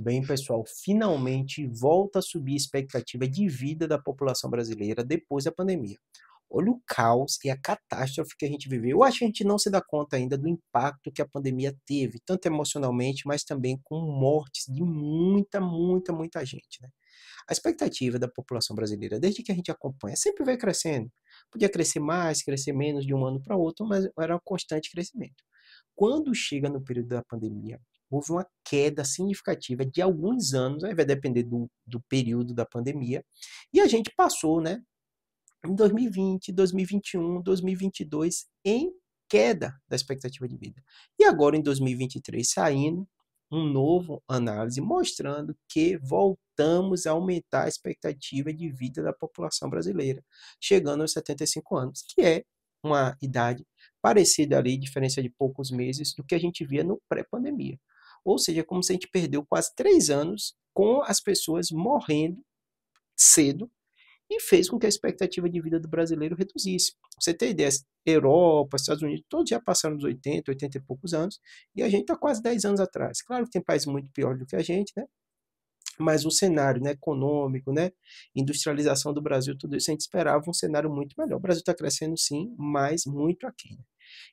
Bem, pessoal, finalmente volta a subir a expectativa de vida da população brasileira depois da pandemia. Olha o caos e a catástrofe que a gente viveu. Eu acho que a gente não se dá conta ainda do impacto que a pandemia teve, tanto emocionalmente, mas também com mortes de muita, muita, muita gente. Né? A expectativa da população brasileira, desde que a gente acompanha, sempre vai crescendo. Podia crescer mais, crescer menos de um ano para outro, mas era um constante crescimento. Quando chega no período da pandemia, houve uma queda significativa de alguns anos, aí vai depender do, do período da pandemia, e a gente passou, né, em 2020, 2021, 2022, em queda da expectativa de vida. E agora em 2023 saindo um novo análise mostrando que voltamos a aumentar a expectativa de vida da população brasileira, chegando aos 75 anos, que é uma idade parecida ali, diferença de poucos meses do que a gente via no pré-pandemia. Ou seja, é como se a gente perdeu quase três anos com as pessoas morrendo cedo e fez com que a expectativa de vida do brasileiro reduzisse. Você tem ideia, Europa, Estados Unidos, todos já passaram dos 80, 80 e poucos anos, e a gente está quase 10 anos atrás. Claro que tem países muito piores do que a gente, né? Mas o cenário né, econômico, né, industrialização do Brasil, tudo isso, a gente esperava um cenário muito melhor. O Brasil está crescendo sim, mas muito aquém. Né?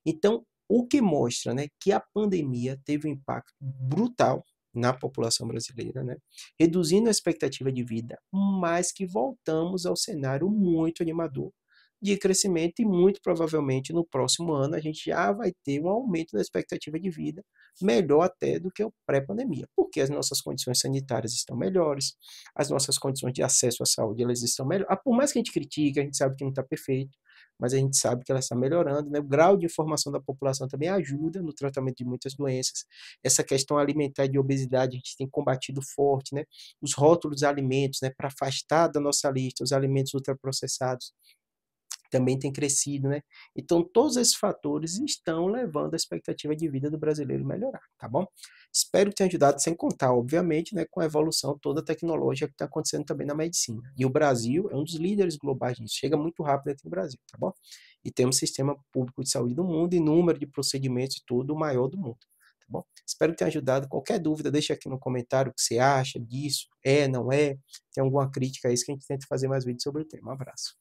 Então, o que mostra né, que a pandemia teve um impacto brutal na população brasileira, né? reduzindo a expectativa de vida, mas que voltamos ao cenário muito animador de crescimento e muito provavelmente no próximo ano a gente já vai ter um aumento da expectativa de vida melhor até do que o pré-pandemia, porque as nossas condições sanitárias estão melhores, as nossas condições de acesso à saúde elas estão melhores. Ah, por mais que a gente critique, a gente sabe que não está perfeito, mas a gente sabe que ela está melhorando, né? O grau de informação da população também ajuda no tratamento de muitas doenças. Essa questão alimentar de obesidade a gente tem combatido forte, né? Os rótulos de alimentos, né, para afastar da nossa lista os alimentos ultraprocessados também tem crescido, né? Então, todos esses fatores estão levando a expectativa de vida do brasileiro melhorar, tá bom? Espero ter ajudado, sem contar, obviamente, né, com a evolução toda tecnológica que está acontecendo também na medicina. E o Brasil é um dos líderes globais disso, chega muito rápido aqui no Brasil, tá bom? E temos o sistema público de saúde do mundo e número de procedimentos e tudo o maior do mundo. Tá bom? Espero ter ajudado. Qualquer dúvida, deixa aqui no comentário o que você acha disso. É, não é? Tem alguma crítica a isso que a gente tenta fazer mais vídeos sobre o tema. Um abraço.